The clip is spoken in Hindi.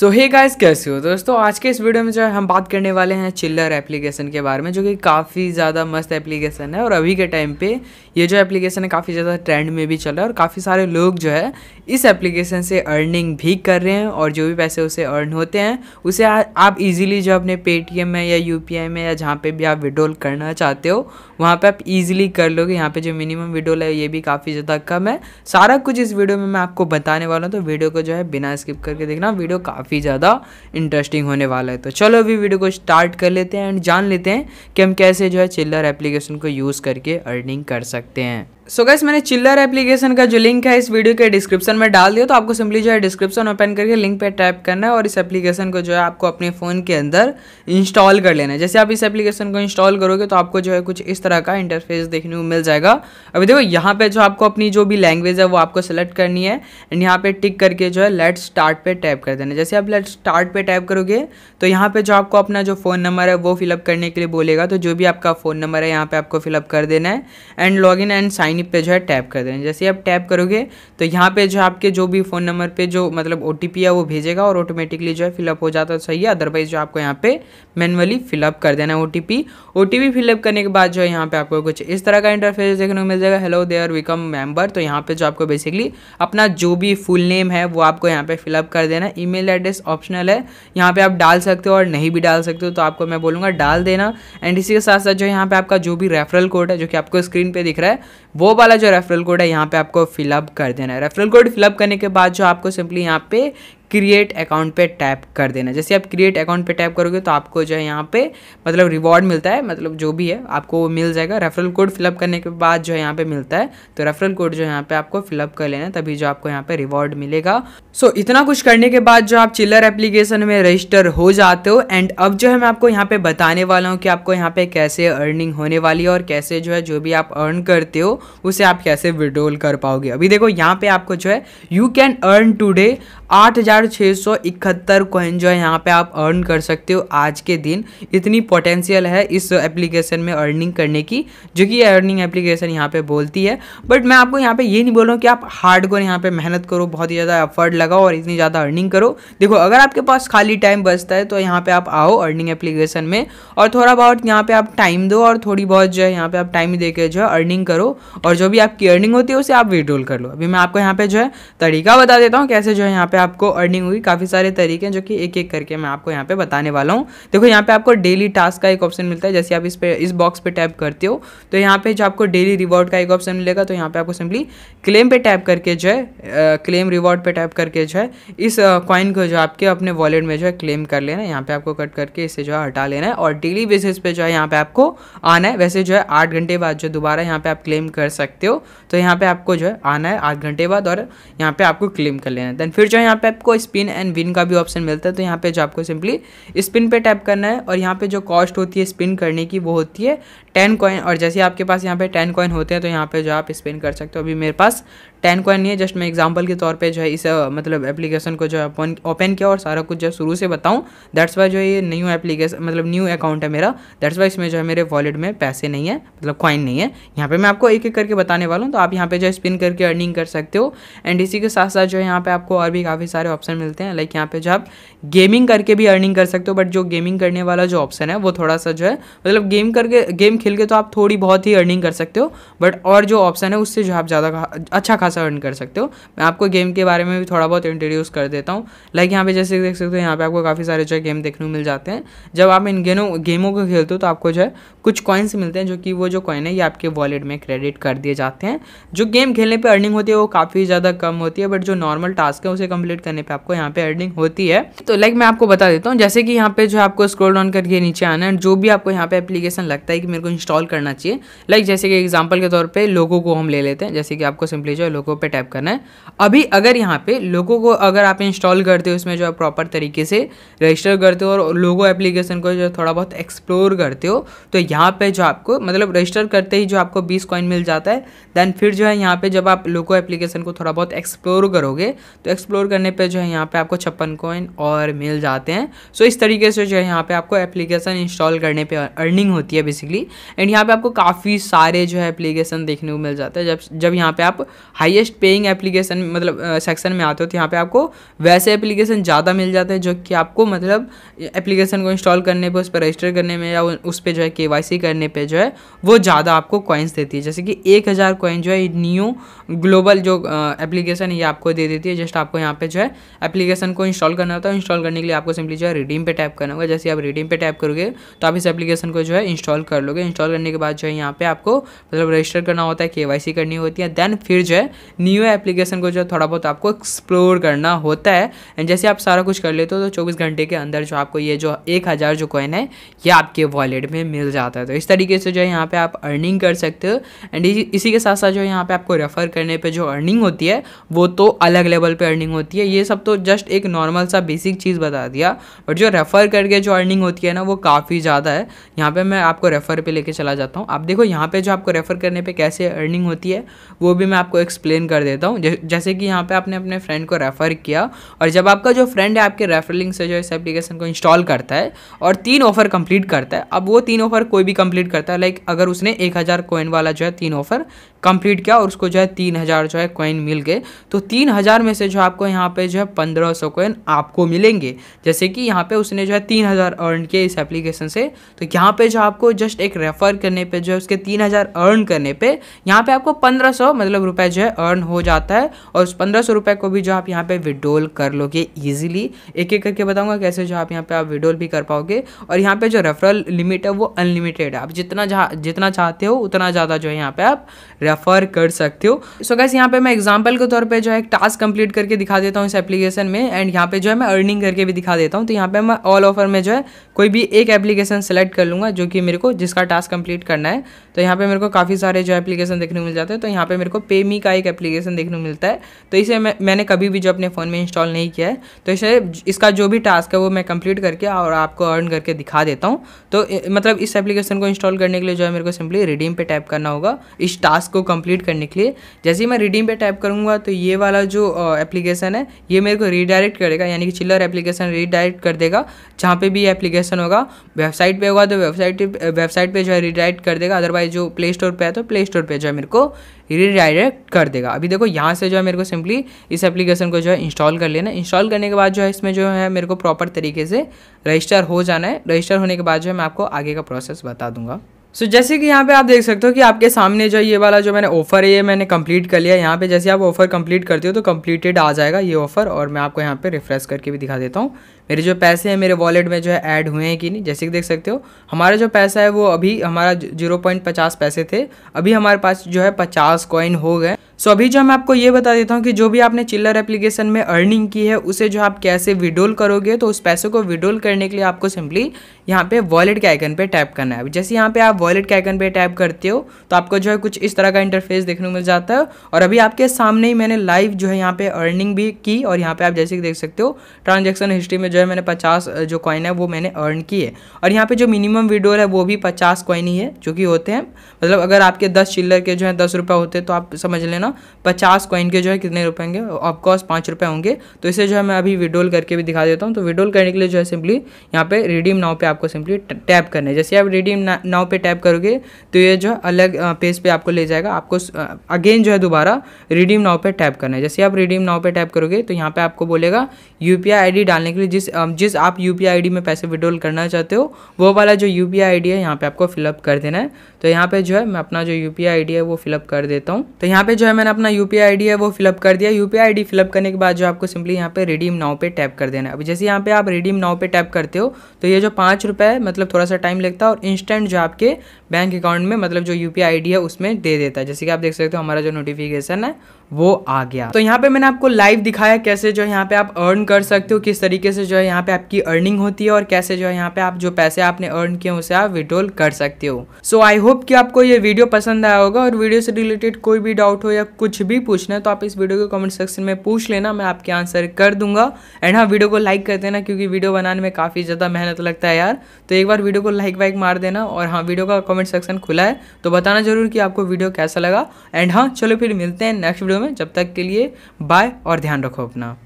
सो हे गाइस कैसे हो दोस्तों आज के इस वीडियो में जो है हम बात करने वाले हैं चिल्लर एप्लीकेशन के बारे में जो कि काफ़ी ज़्यादा मस्त एप्लीकेशन है और अभी के टाइम पे ये जो एप्लीकेशन है काफ़ी ज़्यादा ट्रेंड में भी चला है और काफ़ी सारे लोग जो है इस एप्लीकेशन से अर्निंग भी कर रहे हैं और जो भी पैसे उसे अर्न होते हैं उसे आ, आप इजीली जो अपने पेटीएम में या यू में या जहाँ पे भी आप विड्रोल करना चाहते हो वहाँ पे आप इजीली कर लोगे यहाँ पे जो मिनिमम विड्रोल है ये भी काफ़ी ज़्यादा कम है सारा कुछ इस वीडियो में मैं आपको बताने वाला हूँ तो वीडियो को जो है बिना स्किप करके देखना वीडियो काफ़ी ज़्यादा इंटरेस्टिंग होने वाला है तो चलो अभी वीडियो को स्टार्ट कर लेते हैं एंड जान लेते हैं कि हम कैसे जो है चिल्लर एप्लीकेशन को यूज़ करके अर्निंग कर सकते सकते हैं सो गैस मैंने चिल्लर एप्लीकेशन का जो लिंक है इस वीडियो के डिस्क्रिप्शन में डाल दिया तो आपको सिंपली जो है डिस्क्रिप्शन ओपन करके लिंक पे टैप करना है और इस एप्लीकेशन को जो है आपको अपने फ़ोन के अंदर इंस्टॉल कर लेना है जैसे आप इस एप्लीकेशन को इंस्टॉल करोगे तो आपको जो है कुछ इस तरह का इंटरफेस देखने को मिल जाएगा अभी देखो यहाँ पर जो आपको अपनी जो भी लैंग्वेज है वो आपको सेलेक्ट करनी है एंड यहाँ पर टिक करके जो है लेट स्टार्ट पर टैप कर देना जैसे आप लेट स्टार्ट पर टैप करोगे तो यहाँ पर जो आपको अपना जो फ़ोन नंबर है वो फिलअप करने के लिए बोलेगा तो जो भी आपका फ़ोन नंबर है यहाँ पर आपको फिलअप कर देना है and log in and sign sign up पे जो है टैप कर देना जैसे आप टैप करोगे तो यहाँ पे जो आपके जो भी फ़ोन नंबर पे जो मतलब ओ है वो भेजेगा और ऑटोमेटिकली जो है फिलअप हो जाता है तो सही है अदरवाइज जो आपको यहाँ पे मैनुअली फिलअप कर देना है ओ टी पी फिलअप करने के बाद जो है यहाँ पे आपको कुछ इस तरह का इंटरफेस देखने को मिल जाएगा हेलो देयर विकम मेम्बर तो यहाँ पे जो आपको बेसिकली अपना जो भी फुल नेम है वो आपको यहाँ पे फिलअप कर देना है ईमेल एड्रेस ऑप्शनल है यहाँ पे आप डाल सकते हो और नहीं भी डाल सकते हो तो आपको मैं बोलूँगा डाल देना एंड इसी के साथ साथ जो यहाँ पे आपका जो भी रेफरल कोड है जो कि आपको स्क्रीन पे दिख रहा है वो वाला जो रेफरल कोड है यहाँ पे आपको फिलअप कर देना है रेफरल कोड फिलअप करने के बाद जो आपको सिंपली यहाँ पे क्रिएट अकाउंट पे टैप कर देना जैसे आप क्रिएट अकाउंट पे टैप करोगे तो आपको जो है यहाँ पे मतलब रिवॉर्ड मिलता है मतलब जो भी है आपको मिल जाएगा रेफरल कोड फिलअप करने के बाद जो है यहाँ पे मिलता है तो रेफरल कोड जो है यहाँ पे आपको फिलअप कर लेना तभी जो आपको यहाँ पे रिवॉर्ड मिलेगा सो so, इतना कुछ करने के बाद जो आप चिल्लर एप्लीकेशन में रजिस्टर हो जाते हो एंड अब जो है मैं आपको यहाँ पे बताने वाला हूँ कि आपको यहाँ पे कैसे अर्निंग होने वाली है और कैसे जो है जो भी आप अर्न करते हो उसे आप कैसे विड्रोल कर पाओगे अभी देखो यहाँ पे आपको जो है यू कैन अर्न टूडे आठ हजार हज़ार छः सौ इकहत्तर कोइन जो है यहाँ पे आप अर्न कर सकते हो आज के दिन इतनी पोटेंशियल है इस एप्लीकेशन में अर्निंग करने की जो कि अर्निंग एप्लीकेशन यहाँ पे बोलती है बट मैं आपको यहाँ पे ये नहीं बोल रहा हूँ कि आप हार्ड कोर यहाँ पे मेहनत करो बहुत ही ज़्यादा एफर्ट लगाओ और इतनी ज़्यादा अर्निंग करो देखो अगर आपके पास खाली टाइम बचता है तो यहाँ पर आप आओ अर्निंग एप्लीकेशन में और थोड़ा बहुत यहाँ पर आप टाइम दो और थोड़ी बहुत जो है यहाँ पर आप टाइम दे जो है अर्निंग करो और जो भी आपकी अर्निंग होती है उसे आप विड्रोल कर लो अभी मैं आपको यहाँ पे जो है तरीका बता देता हूँ कैसे जो है यहाँ पे आपको अर्निंग अर्निंग होगी काफ़ी सारे तरीके हैं जो कि एक एक करके मैं आपको यहाँ पे बताने वाला हूँ देखो यहाँ पे आपको डेली टास्क का एक ऑप्शन मिलता है जैसे आप इस पे इस बॉक्स पे टैप करते हो तो यहाँ पे जो आपको डेली रिवॉर्ड का एक ऑप्शन मिलेगा तो यहाँ पे आपको सिंपली क्लेम पे टैप करके जो है क्लेम रिवॉर्ड पे टैप करके जो है इस कॉइन को जो आपके अपने वॉलेट में जो है क्लेम कर लेना है यहाँ पे आपको कट करके इसे जो है हटा लेना है और डेली बेसिस पे जो है यहाँ पे आपको आना है वैसे जो है आठ घंटे बाद जो दोबारा यहाँ पे आप क्लेम कर सकते हो तो यहाँ पे आपको जो है आना है आठ घंटे बाद और यहाँ पे आपको क्लेम कर लेना है देन फिर जो है यहाँ पे आपको स्पिन एंड विन का भी ऑप्शन मिलता है तो यहाँ पे जो आपको सिंपली स्पिन पे टैप करना है और यहाँ पे जो कॉस्ट होती है स्पिन करने की वो होती है टेन कॉइन और जैसे आपके पास यहाँ पे टेन कॉइन होते हैं तो यहाँ पे जो आप स्पिन कर सकते हो अभी मेरे पास टेन कॉइन नहीं है जस्ट मैं एग्जाम्पल के तौर पर जो है इस मतलब एप्लीकेशन को जो है ओपन किया और सारा कुछ जो शुरू से बताऊँ दैट्स वाई जो ये न्यू एप्लीकेशन मतलब न्यू अकाउंट है मेरा दैट्स वाई इसमें जो है मेरे वॉलेट में पैसे नहीं है मतलब कॉइन नहीं है यहाँ पर मैं आपको एक एक करके बताने वाला हूँ तो आप यहाँ पे जो स्पिन करके अर्निंग कर सकते हो एंड इसी के साथ साथ जो है यहाँ पे आपको और भी काफ़ी सारे ऑप्शन ऑप्शन मिलते हैं लाइक यहाँ पे जो आप गेमिंग करके भी अर्निंग कर सकते हो बट जो गेमिंग करने वाला जो ऑप्शन है वो थोड़ा सा जो है मतलब गेम करके गेम खेल के तो आप थोड़ी बहुत ही अर्निंग कर सकते हो बट और जो ऑप्शन है उससे जो आप ज़्यादा अच्छा खासा अर्न कर सकते हो मैं आपको गेम के बारे में भी थोड़ा बहुत इंट्रोड्यूस कर देता हूँ लाइक यहाँ पे जैसे देख सकते हो यहाँ पे आपको काफ़ी सारे जो है गेम देखने को मिल जाते हैं जब आप इन गेमों गेमों को खेलते हो तो आपको जो है कुछ कॉइन्स मिलते हैं जो कि वो जो कॉइन है ये आपके वॉलेट में क्रेडिट कर दिए जाते हैं जो गेम खेलने पर अर्निंग होती है वो काफ़ी ज़्यादा कम होती है बट जो नॉर्मल टास्क है उसे कंप्लीट करने पर आपको यहाँ पे अर्निंग होती है तो लाइक मैं आपको बता देता हूँ जैसे कि यहाँ पे जो आपको स्क्रोल डाउन करके नीचे आना है जो भी आपको यहाँ पे एप्लीकेशन लगता है कि मेरे को इंस्टॉल करना चाहिए लाइक जैसे कि एग्जाम्पल के तौर पर लोगों को हम ले लेते हैं जैसे कि आपको सिंपली जो है लोगों पर टैप करना है अभी अगर यहाँ पे लोगों को अगर आप इंस्टॉल करते हो उसमें जो है प्रॉपर तरीके से रजिस्टर करते हो और लोगो एप्लीकेशन को जो थोड़ा बहुत एक्सप्लोर करते हो तो यहाँ पे जो आपको मतलब रजिस्टर करते ही जो आपको बीस कॉइन मिल जाता है देन फिर जो है यहाँ पे जब आप लोगो एप्लीकेशन को थोड़ा बहुत एक्सप्लोर करोगे तो एक्सप्लोर करने पे जो है यहाँ पे आपको छप्पन कोइन और मिल जाते हैं सो so, इस तरीके से जो है यहाँ पे आपको एप्लीकेशन इंस्टॉल करने पे अर्निंग होती है बेसिकली एंड यहाँ पे आपको काफ़ी सारे जो है एप्लीकेशन देखने को मिल जाते हैं जब जब यहाँ पे आप हाईएस्ट पेइंग एप्लीकेशन मतलब सेक्शन में आते हो तो यहाँ पर आपको वैसे एप्लीकेशन ज़्यादा मिल जाते हैं जो कि आपको मतलब एप्लीकेशन को इंस्टॉल करने पर उस पर रजिस्टर करने में या उस पर जो है के करने पर जो है वो ज़्यादा आपको कॉइन्स देती है जैसे कि एक हज़ार जो है न्यू ग्लोबल जो एप्लीकेशन ये आपको दे देती है जस्ट आपको यहाँ पे जो है एप्लीकेशन को इंस्टॉल करना होता है इंस्टॉल करने के लिए आपको सिंपली जो है रिडीम पे टैप करना होगा जैसे आप रिडीम पे टैप करोगे तो आप इस एप्लीकेशन को जो है इंस्टॉल कर लोगे इंस्टॉल करने के बाद जो है यहाँ पे आपको मतलब रजिस्टर करना होता है के करनी होती है देन फिर जो है न्यू एप्लीकेशन को जो है थोड़ा बहुत आपको एक्सप्लोर करना होता है एंड जैसे आप सारा कुछ कर लेते हो तो चौबीस घंटे के अंदर जो आपको ये जो एक हज़ार जो कॉइन है ये आपके वॉलेट में मिल जाता है तो इस तरीके से जो है यहाँ पे आप अर्निंग कर सकते हो एंड इसी के साथ साथ जो है यहाँ पे आपको रेफर करने पर जो अर्निंग होती है वो तो अलग लेवल पर अर्निंग होती है ये सब तो तो जस्ट एक नॉर्मल सा बेसिक चीज़ बता दिया बट जो रेफ़र करके जो अर्निंग होती है ना वो काफ़ी ज़्यादा है यहाँ पे मैं आपको रेफ़र पे लेके चला जाता हूँ आप देखो यहाँ पे जो आपको रेफ़र करने पे कैसे अर्निंग होती है वो भी मैं आपको एक्सप्लेन कर देता हूँ जैसे कि यहाँ पर आपने अपने फ्रेंड को रेफ़र किया और जब आपका जो फ्रेंड है आपके रेफरलिंग से जो इस एप्लीकेशन को इंस्टॉल करता है और तीन ऑफ़र कंप्लीट करता है अब वो तीन ऑफ़र कोई भी कंप्लीट करता है लाइक अगर उसने एक हज़ार कोइन वाला जो है तीन ऑफ़र कंप्लीट किया और उसको जो है तीन हज़ार जो है कॉइन मिल गए तो तीन हज़ार में से जो आपको यहाँ पे जो है पंद्रह सौ कॉइन आपको मिलेंगे जैसे कि यहाँ पे उसने जो है तीन हज़ार अर्न किए इस एप्लीकेशन से तो यहाँ पे जो आपको जस्ट एक रेफ़र करने पे जो है उसके तीन हज़ार अर्न करने पे यहाँ पे आपको पंद्रह सौ मतलब रुपये जो है अर्न हो जाता है और उस पंद्रह सौ रुपये को भी जो आप यहाँ पे विड्रोल कर लोगे ईजिली एक एक करके बताऊँगा कैसे जो आप यहाँ पर आप विड्रोल भी कर पाओगे और यहाँ पर जो रेफरल लिमिट है वो अनलिमिटेड है आप जितना जितना चाहते हो उतना ज़्यादा जो है यहाँ पर आप रेफ़र कर सकते हो सो गैस यहाँ पे मैं एग्जाम्पल के तौर पे जो है एक टास्क कंप्लीट करके दिखा देता हूँ इस एप्लीकेशन में एंड यहाँ पे जो है मैं अर्निंग करके भी दिखा देता हूँ तो यहाँ पे मैं ऑल ऑफर में जो है कोई भी एक एप्लीकेशन सेलेक्ट कर लूँगा जो कि मेरे को जिसका टास्क कंप्लीट करना है तो यहाँ पे मेरे को काफ़ी सारे जो एप्लीकेशन देखने को मिल जाते हैं तो यहाँ पे मेरे को पेमी का एक एप्लीकेशन देखने को मिलता है तो इसे मैं मैंने कभी भी जो अपने फ़ोन में इंस्टॉल नहीं किया है तो इसे इसका जो भी टास्क है वो मैं कंप्लीट करके और आपको अर्न करके दिखा देता हूँ तो मतलब इस एप्लीकेशन को इंस्टॉल करने के लिए जो है मेरे को सिंपली रिडीम पे टैप करना होगा इस टास्क को कंप्लीट करने के लिए जैसे ही मैं रिडीम पे टाइप करूँगा तो ये वाला जो एप्लीकेशन है ये मेरे को रीडायरेक्ट करेगा यानी कि चिल्लर एप्लीकेशन रीडायरेक्ट कर देगा जहाँ पे भी एप्लीकेशन होगा वेबसाइट पे होगा तो वेबसाइट वेबसाइट पे जो है रीडायरेक्ट कर देगा अदरवाइज जो प्ले स्टोर पर है तो प्ले स्टोर पर जो है मेरे को रीडायरेक्ट कर देगा अभी देखो यहाँ से जो है मेरे को सिंपली इस एप्लीकेशन को जो है इंस्टॉल कर लेना इंस्टॉल करने के बाद जो है इसमें जो है मेरे को प्रॉपर तरीके से रजिस्टर हो जाना है रजिस्टर होने के बाद जो है मैं आपको आगे का प्रोसेस बता दूंगा सो so, जैसे कि यहाँ पे आप देख सकते हो कि आपके सामने जो ये वाला जो मैंने ऑफर है ये मैंने कंप्लीट कर लिया यहाँ पे जैसे आप ऑफर कंप्लीट करते हो तो कंप्लीटेड आ जाएगा ये ऑफर और मैं आपको यहाँ पे रिफ्रेश करके भी दिखा देता हूँ मेरे जो पैसे हैं मेरे वॉलेट में जो है ऐड हुए हैं कि नहीं जैसे कि देख सकते हो हमारा जो पैसा है वो अभी हमारा जीरो पॉइंट पचास पैसे थे अभी हमारे पास जो है पचास कॉइन हो गए सो अभी जो मैं आपको ये बता देता हूँ कि जो भी आपने चिल्लर एप्लीकेशन में अर्निंग की है उसे जो आप कैसे विड्रोल करोगे तो उस पैसे को विड्रोल करने के लिए आपको सिंपली यहाँ पे वॉलेट के आइकन पे टैप करना है जैसे यहाँ पे आप वॉलेट के आइकन पे टैप करते हो तो आपको जो है कुछ इस तरह का इंटरफेस देखने को मिल जाता है और अभी आपके सामने ही मैंने लाइव जो है यहाँ पे अर्निंग भी की और यहाँ पे आप जैसे कि देख सकते हो ट्रांजेक्शन हिस्ट्री में जो है मैंने पचास जो कॉइन है वो मैंने अर्न की है और यहाँ पे जो मिनिमम विड्रोल है वो भी पचास कॉइन ही है जो कि होते हैं मतलब अगर आपके दस चिल्लर के जो है दस रुपये होते तो आप समझ लेना पचास कॉइन के जो है कितने रुपए होंगे ऑफकोर्स पाँच रुपए होंगे तो इसे जो है मैं अभी विड्रोल करके भी दिखा देता हूँ तो विड्रोल करने के लिए जो है सिंपली यहाँ पे रिडीम नाव पे आपको सिंपली टैप करना है जैसे आप रिडीम नाव पे टैप करोगे तो ये जो अलग पेज पे आपको ले जाएगा आपको अगेन जो है दोबारा रिडीम नाव पे टैप करना है जैसे आप रिडीम नाव पे टैप करोगे तो यहाँ पे आपको बोलेगा यू पी डालने के लिए जिस जिस आप यू पी में पैसे विड्रोल करना चाहते हो वो वाला जो यू पी है यहाँ पे आपको फिलअप कर देना है तो यहाँ पे जो है मैं अपना जो यू पी है वो फिलअप कर देता हूँ तो यहाँ पे जो है मैंने अपना यू पी है वो फिलअप कर दिया यू पी आई फिलअप करने के बाद जो आपको सिंपली यहाँ पे रिडीम नाव पे टैप कर देना है अभी जैसे यहाँ पे आप रिडीम नाव पे टैप करते हो तो ये जो पाँच रुपये मतलब थोड़ा सा टाइम लगता है और इंस्टेंट जो आपके बैंक अकाउंट में मतलब जो यू पी है उसमें दे देता है जैसे कि आप देख सकते हो हमारा जो नोटिफिकेशन है वो आ गया तो यहाँ पे मैंने आपको लाइव दिखाया कैसे जो यहाँ पे आप अर्न कर सकते हो किस तरीके से जो है यहाँ पे आपकी अर्निंग होती है और कैसे जो है यहाँ पे आप जो पैसे आपने अर्न किए उसे आप विड्रोल कर सकते हो सो आई होप कि आपको ये वीडियो पसंद आया होगा और वीडियो से रिलेटेड कोई भी डाउट हो या या कुछ भी पूछना है तो आप इस वीडियो के कमेंट सेक्शन में पूछ लेना मैं आपके आंसर कर दूंगा एंड हाँ वीडियो को लाइक कर देना क्योंकि वीडियो बनाने में काफ़ी ज़्यादा मेहनत लगता है यार तो एक बार वीडियो को लाइक वाइक मार देना और हाँ वीडियो का कॉमेंट सेक्शन खुला है तो बताना जरूर कि आपको वीडियो कैसा लगा एंड हाँ चलो फिर मिलते हैं नेक्स्ट वीडियो में जब तक के लिए बाय और ध्यान रखो अपना